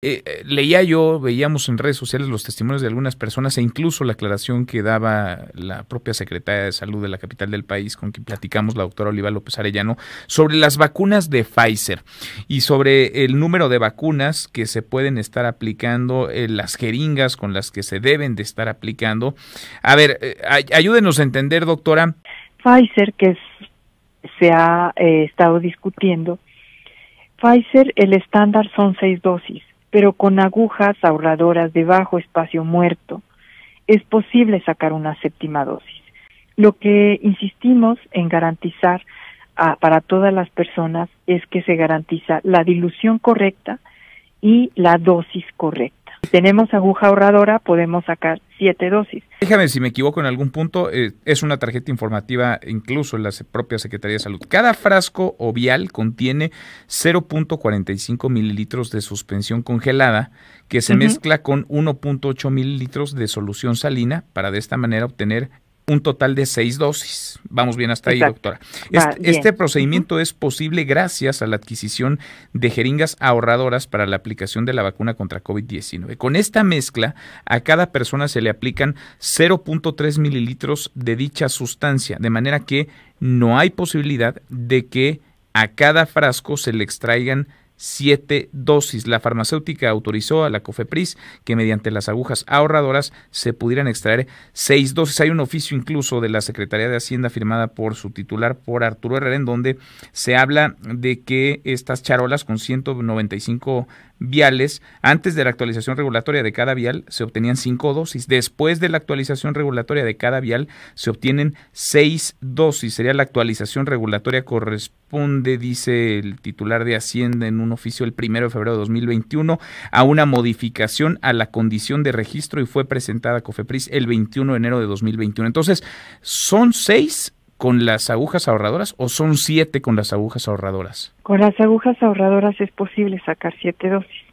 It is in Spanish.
Eh, eh, leía yo, veíamos en redes sociales los testimonios de algunas personas e incluso la aclaración que daba la propia secretaria de salud de la capital del país, con quien platicamos, la doctora Oliva López Arellano, sobre las vacunas de Pfizer y sobre el número de vacunas que se pueden estar aplicando, eh, las jeringas con las que se deben de estar aplicando. A ver, ayúdenos a entender, doctora. Pfizer, que se ha estado discutiendo, Pfizer, el estándar son seis dosis pero con agujas ahorradoras de bajo espacio muerto, es posible sacar una séptima dosis. Lo que insistimos en garantizar para todas las personas es que se garantiza la dilución correcta y la dosis correcta. Si tenemos aguja ahorradora, podemos sacar siete dosis. Déjame si me equivoco en algún punto, eh, es una tarjeta informativa incluso en la propia Secretaría de Salud. Cada frasco o vial contiene 0.45 mililitros de suspensión congelada que se mezcla con 1.8 mililitros de solución salina para de esta manera obtener un total de seis dosis. Vamos bien hasta ahí, doctora. Este, procedimiento es posible gracias a la adquisición de jeringas ahorradoras para la aplicación de la vacuna contra COVID-19. Con esta mezcla, a cada persona se le aplican 0.3 mililitros de dicha sustancia, de manera que no hay posibilidad de que a cada frasco se le extraigan siete dosis. La farmacéutica autorizó a la COFEPRIS que mediante las agujas ahorradoras se pudieran extraer seis dosis. Hay un oficio incluso de la Secretaría de Hacienda firmada por su titular, por Arturo Herrera, en donde se habla de que estas charolas con 195 viales, antes de la actualización regulatoria de cada vial, se obtenían cinco dosis. Después de la actualización regulatoria de cada vial, se obtienen seis dosis. Sería la actualización regulatoria corresponde, dice el titular de Hacienda en un oficio el primero de febrero de 2021 a una modificación a la condición de registro y fue presentada a COFEPRIS el 21 de enero de 2021. Entonces, ¿son seis con las agujas ahorradoras o son siete con las agujas ahorradoras? Con las agujas ahorradoras es posible sacar siete dosis.